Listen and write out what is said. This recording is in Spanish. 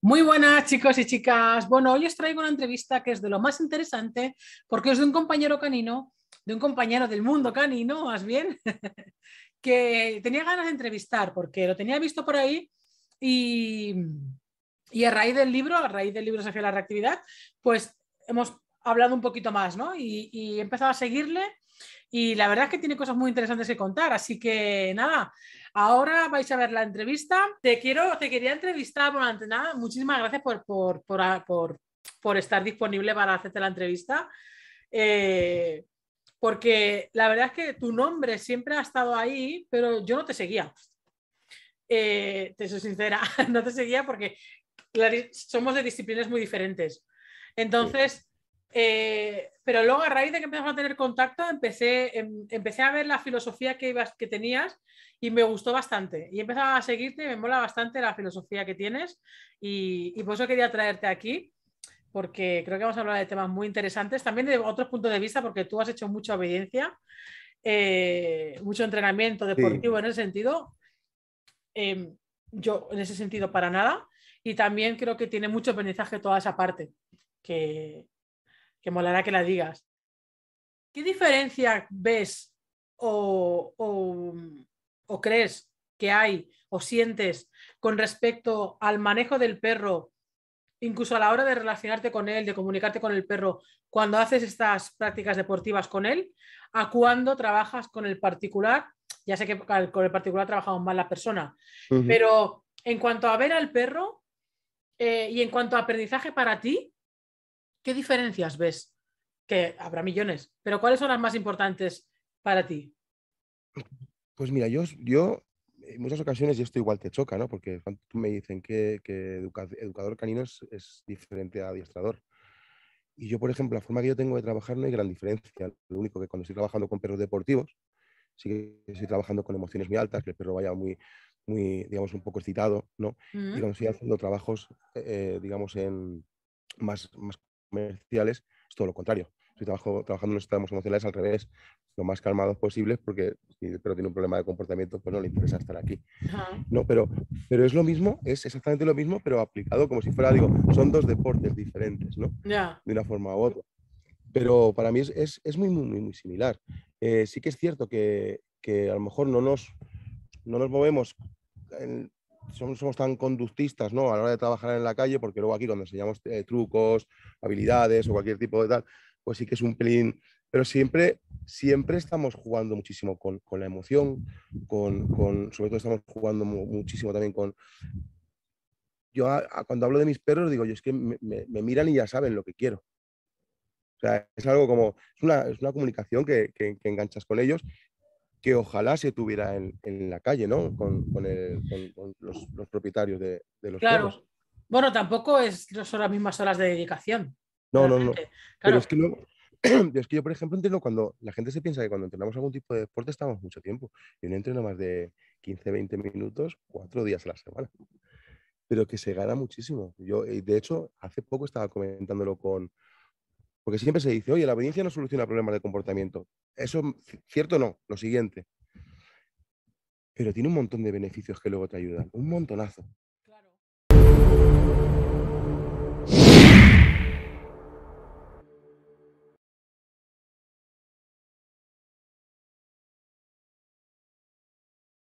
Muy buenas chicos y chicas. Bueno, hoy os traigo una entrevista que es de lo más interesante porque es de un compañero canino, de un compañero del mundo canino más bien, que tenía ganas de entrevistar porque lo tenía visto por ahí y, a raíz del libro, a raíz del libro Sofía la Reactividad, pues hemos hablado un poquito más, ¿no? Y, y he empezado a seguirle y la verdad es que tiene cosas muy interesantes que contar. Así que nada, ahora vais a ver la entrevista. Te quiero, te quería entrevistar, por antes nada, muchísimas gracias ah, por, estar disponible para hacerte la entrevista. Eh, porque la verdad es que tu nombre siempre ha estado ahí, pero yo no te seguía. Eh, te soy sincera, no te seguía porque somos de disciplinas muy diferentes. Entonces, eh, pero luego a raíz de que empezamos a tener contacto, empecé, em, empecé a ver la filosofía que, ibas, que tenías y me gustó bastante. Y empezaba a seguirte me mola bastante la filosofía que tienes y, por eso quería traerte aquí porque creo que vamos a hablar de temas muy interesantes, también de otros puntos de vista, porque tú has hecho mucha obediencia, eh, mucho entrenamiento deportivo en ese sentido. Em, yo en ese sentido para nada. Y también creo que tiene mucho aprendizaje toda esa parte, que, que molará que la digas. ¿Qué diferencia ves o, crees que hay o sientes con respecto al manejo del perro, incluso a la hora de relacionarte con él, de comunicarte con el perro, cuando haces estas prácticas deportivas con él, a cuando trabajas con el particular. Ya sé que con el particular trabajamos más la persona, pero en cuanto a ver al perro eh, y en cuanto a aprendizaje para ti, ¿Qué diferencias ves? Que habrá millones, pero ¿cuáles son las más importantes para ti? Pues mira, yo, yo en muchas ocasiones, y esto igual te choca, ¿no? Porque me dicen que, educador canino es, diferente a adiestrador. Y yo, por ejemplo, la forma que yo tengo de trabajar no hay gran diferencia. Lo único que cuando estoy trabajando con perros deportivos, sí que estoy trabajando con emociones muy altas, que el perro vaya muy, muy digamos, un poco excitado, ¿no? Y mm. cuando estoy haciendo trabajos, eh, eh, digamos, en más comerciales, es todo lo contrario. si trabajo, trabajando en los estados emocionales al revés, lo más calmados posibles, porque si pero tiene un problema de comportamiento, pues no le interesa estar aquí. No, pero, pero es lo mismo, es exactamente lo mismo, pero aplicado como si fuera, digo, son dos deportes diferentes, ¿no? De una forma u otra. Pero para mí es, es, muy, muy, muy similar. Eh, sí que es cierto que, que, a lo mejor no nos, no nos movemos en, somos, somos, tan conductistas ¿no? a la hora de trabajar en la calle, porque luego aquí cuando enseñamos eh, trucos, habilidades o cualquier tipo de tal, pues sí que es un pelín, pero siempre, siempre estamos jugando muchísimo con, la emoción, con, sobre todo estamos jugando muchísimo también con... Yo cuando hablo de mis perros digo, yo es que me, miran y ya saben lo que quiero. O sea, es algo como, es una, es una comunicación que, que enganchas con ellos que ojalá se tuviera en, la calle, ¿no? Con, con, los, los, propietarios de, de los claro. Bueno, tampoco es, son las mismas horas de dedicación. No, no, no. Pero es que, yo, por ejemplo, entiendo cuando la gente se piensa que cuando entrenamos algún tipo de deporte estamos mucho tiempo. Yo no entreno más de 15, 20 minutos, cuatro días a la semana. Pero que se gana muchísimo. Yo, de hecho, hace poco estaba comentándolo con, porque siempre se dice, oye, la obediencia no soluciona problemas de comportamiento. Eso, mm, cierto no, lo siguiente. Pero tiene un montón de beneficios que luego te ayudan, un montonazo.